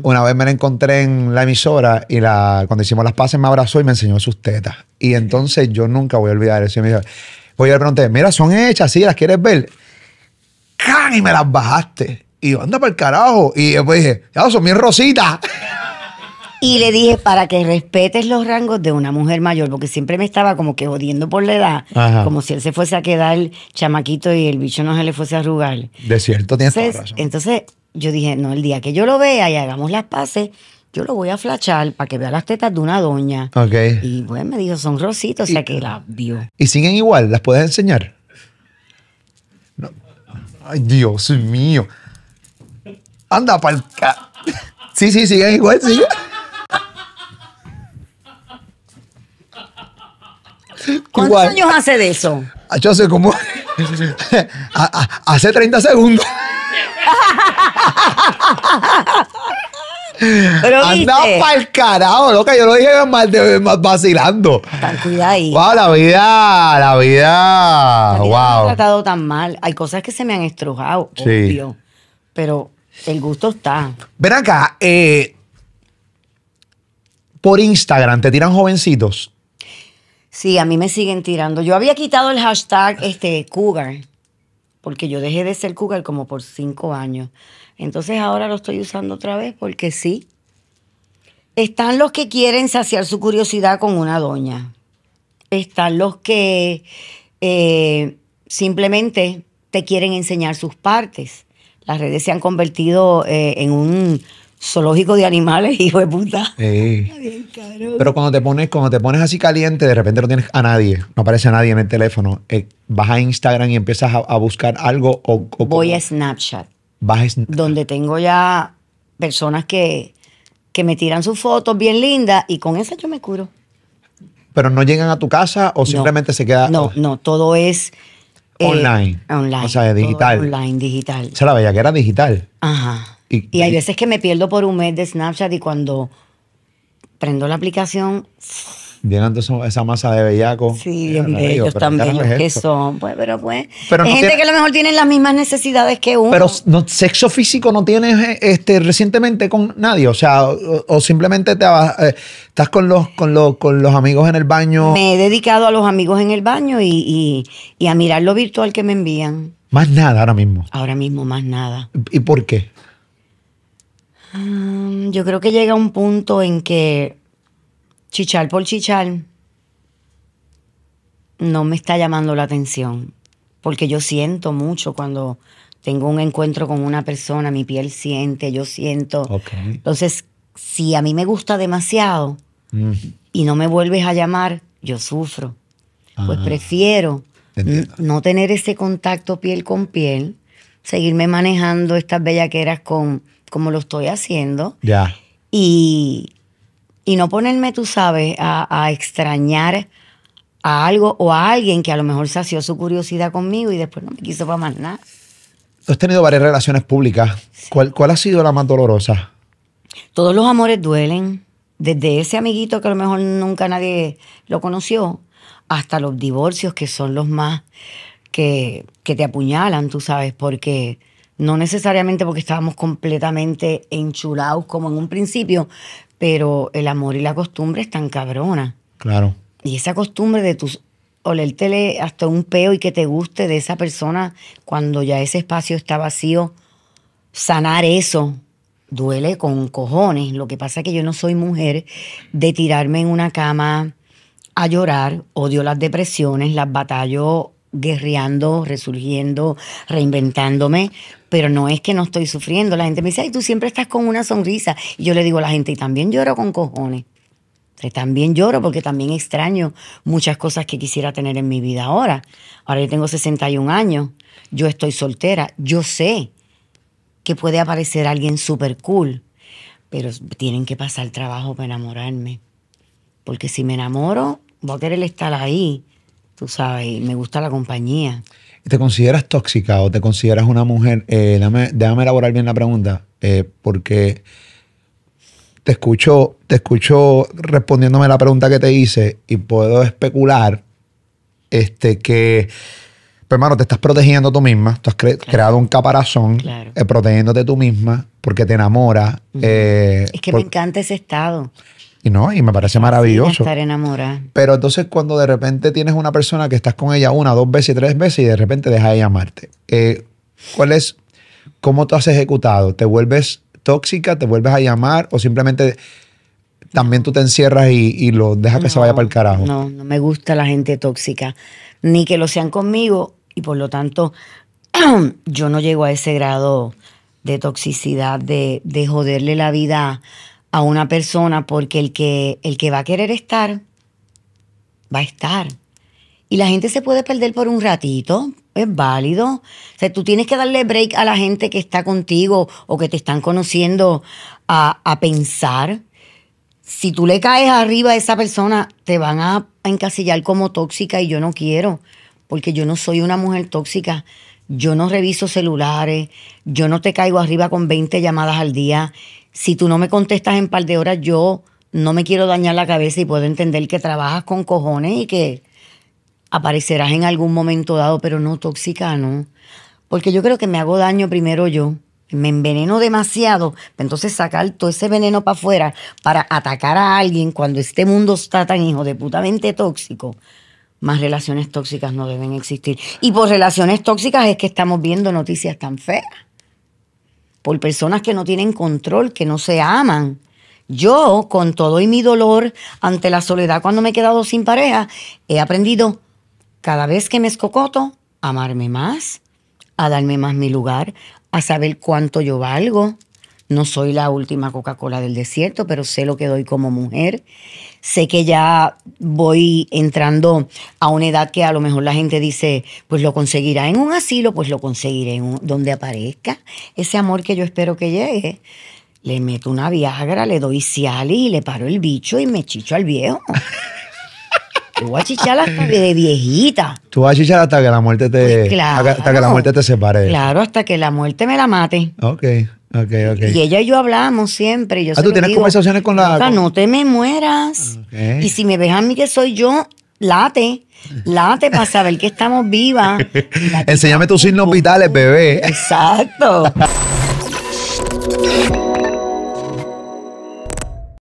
Una vez me la encontré en la emisora y la, cuando hicimos las pases me abrazó y me enseñó sus tetas. Y entonces yo nunca voy a olvidar eso. Y me dijo, pues yo le pregunté, mira, son hechas, sí, las quieres ver. ¡Can! Y me las bajaste. Y yo, anda para el carajo. Y después dije, ya, son bien rositas. Y le dije, para que respetes los rangos de una mujer mayor, porque siempre me estaba como que jodiendo por la edad, como si él se fuese a quedar el chamaquito y el bicho no se le fuese a arrugar. De cierto, tienes entonces, razón. Entonces yo dije, no, el día que yo lo vea y hagamos las paces, yo lo voy a flachar para que vea las tetas de una doña. Ok. Y bueno, pues, me dijo, son rositos, o sea que la vio. ¿Y siguen igual? ¿Las puedes enseñar? Ay, Dios mío. Anda, pa'l... Sí, sí, siguen igual, sí. ¿Cuántos años hace de eso? Ah, yo hace como. hace 30 segundos. Pero Anda para el carajo, loca. Yo lo dije mal de, vacilando. Tranquila ahí. Wow, la vida, la vida. wow. No me he tratado tan mal. Hay cosas que se me han estrujado, sí. obvio. Pero el gusto está. Ven acá, eh, por Instagram te tiran jovencitos. Sí, a mí me siguen tirando. Yo había quitado el hashtag este, cougar, porque yo dejé de ser cougar como por cinco años. Entonces ahora lo estoy usando otra vez porque sí. Están los que quieren saciar su curiosidad con una doña. Están los que eh, simplemente te quieren enseñar sus partes. Las redes se han convertido eh, en un zoológico de animales, hijo de puta. Pero cuando te pones, cuando te pones así caliente, de repente no tienes a nadie, no aparece a nadie en el teléfono. Eh, vas a Instagram y empiezas a, buscar algo o, voy a Snapchat. Donde tengo ya personas que, que me tiran sus fotos bien lindas y con esas yo me curo. Pero no llegan a tu casa o simplemente se queda. No, no, todo es eh, online. Online. O sea, digital. online, digital. O sea, la era digital. Ajá. Y, hay veces que me pierdo por un mes de Snapchat y cuando prendo la aplicación llenan esa masa de bellacos. Sí, ellos también, que son. Pues, pero pues, hay gente que a lo mejor tiene las mismas necesidades que uno. Pero sexo físico no tienes este, recientemente con nadie, o sea, o, simplemente te eh, estás con los, con, los, amigos en el baño. Me he dedicado a los amigos en el baño y, y a mirar lo virtual que me envían. Más nada ahora mismo. Ahora mismo, más nada. ¿Y por qué? yo creo que llega un punto en que chichar por chichar no me está llamando la atención, porque yo siento mucho cuando tengo un encuentro con una persona, mi piel siente, yo siento. Entonces, si a mí me gusta demasiado mm. y no me vuelves a llamar, yo sufro. pues ah, prefiero no tener ese contacto piel con piel, seguirme manejando estas bellaqueras con como lo estoy haciendo. Ya. Y, y no ponerme, tú sabes, a, extrañar a algo o a alguien que a lo mejor sació su curiosidad conmigo y después no me quiso para más nada. Tú has tenido varias relaciones públicas. ¿Cuál, ha sido la más dolorosa? Todos los amores duelen. Desde ese amiguito que a lo mejor nunca nadie lo conoció, hasta los divorcios que son los más que, que te apuñalan, tú sabes, porque no necesariamente porque estábamos completamente enchulados como en un principio, pero el amor y la costumbre están cabrona. Claro. Y esa costumbre de tus olértele hasta un peo y que te guste de esa persona cuando ya ese espacio está vacío, sanar eso duele con cojones. Lo que pasa es que yo no soy mujer de tirarme en una cama a llorar, odio las depresiones, las batallo guerreando, resurgiendo, reinventándome, pero no es que no estoy sufriendo. La gente me dice, ay, tú siempre estás con una sonrisa. Y yo le digo a la gente, y también lloro con cojones. También lloro porque también extraño muchas cosas que quisiera tener en mi vida ahora. Ahora yo tengo 61 años, yo estoy soltera, yo sé que puede aparecer alguien súper cool, pero tienen que pasar trabajo para enamorarme. Porque si me enamoro, voy a querer estar ahí, tú sabes, me gusta la compañía. ¿Te consideras tóxica o te consideras una mujer? Eh, déjame, elaborar bien la pregunta, eh, porque te escucho, te escucho respondiéndome la pregunta que te hice y puedo especular este, que, pues, hermano, te estás protegiendo tú misma, tú has creado un caparazón eh, protegiéndote tú misma porque te enamoras. es que me encanta ese estado. Y no, y me parece maravilloso. estar enamorada. Pero entonces cuando de repente tienes una persona que estás con ella una, dos veces, tres veces y de repente deja de llamarte, eh, ¿cuál es, cómo tú has ejecutado? ¿Te vuelves tóxica? ¿Te vuelves a llamar? ¿O simplemente también tú te encierras y, lo dejas que se vaya para el carajo? No, no me gusta la gente tóxica, ni que lo sean conmigo y por lo tanto yo no llego a ese grado de toxicidad, de, de joderle la vida a una persona porque el que, el que va a querer estar, va a estar. Y la gente se puede perder por un ratito, es válido. O sea, tú tienes que darle break a la gente que está contigo o que te están conociendo a, a pensar. Si tú le caes arriba a esa persona, te van a, a encasillar como tóxica y yo no quiero, porque yo no soy una mujer tóxica. Yo no reviso celulares, yo no te caigo arriba con 20 llamadas al día si tú no me contestas en par de horas, yo no me quiero dañar la cabeza y puedo entender que trabajas con cojones y que aparecerás en algún momento dado, pero no tóxica, no. Porque yo creo que me hago daño primero yo. Me enveneno demasiado, pues entonces sacar todo ese veneno para afuera para atacar a alguien cuando este mundo está tan hijo de putamente tóxico. Más relaciones tóxicas no deben existir. Y por relaciones tóxicas es que estamos viendo noticias tan feas por personas que no tienen control, que no se aman. Yo, con todo y mi dolor ante la soledad cuando me he quedado sin pareja, he aprendido cada vez que me escocoto, amarme más, a darme más mi lugar, a saber cuánto yo valgo, no soy la última Coca-Cola del desierto, pero sé lo que doy como mujer. Sé que ya voy entrando a una edad que a lo mejor la gente dice, pues lo conseguirá en un asilo, pues lo conseguiré en donde aparezca ese amor que yo espero que llegue. Le meto una Viagra, le doy Cialis y le paro el bicho y me chicho al viejo. Yo voy a chichar hasta que de viejita. Tú vas a chichar hasta que la muerte te. Pues hasta que la muerte te separe. Claro, hasta que la muerte me la mate. Ok. Y ella y yo hablamos siempre. ah, tú tienes conversaciones con la. No te me mueras. Ah, y si me ves a mí que soy yo, late. Late para saber que estamos vivas. Enséñame tus signos vitales, bebé. Exacto.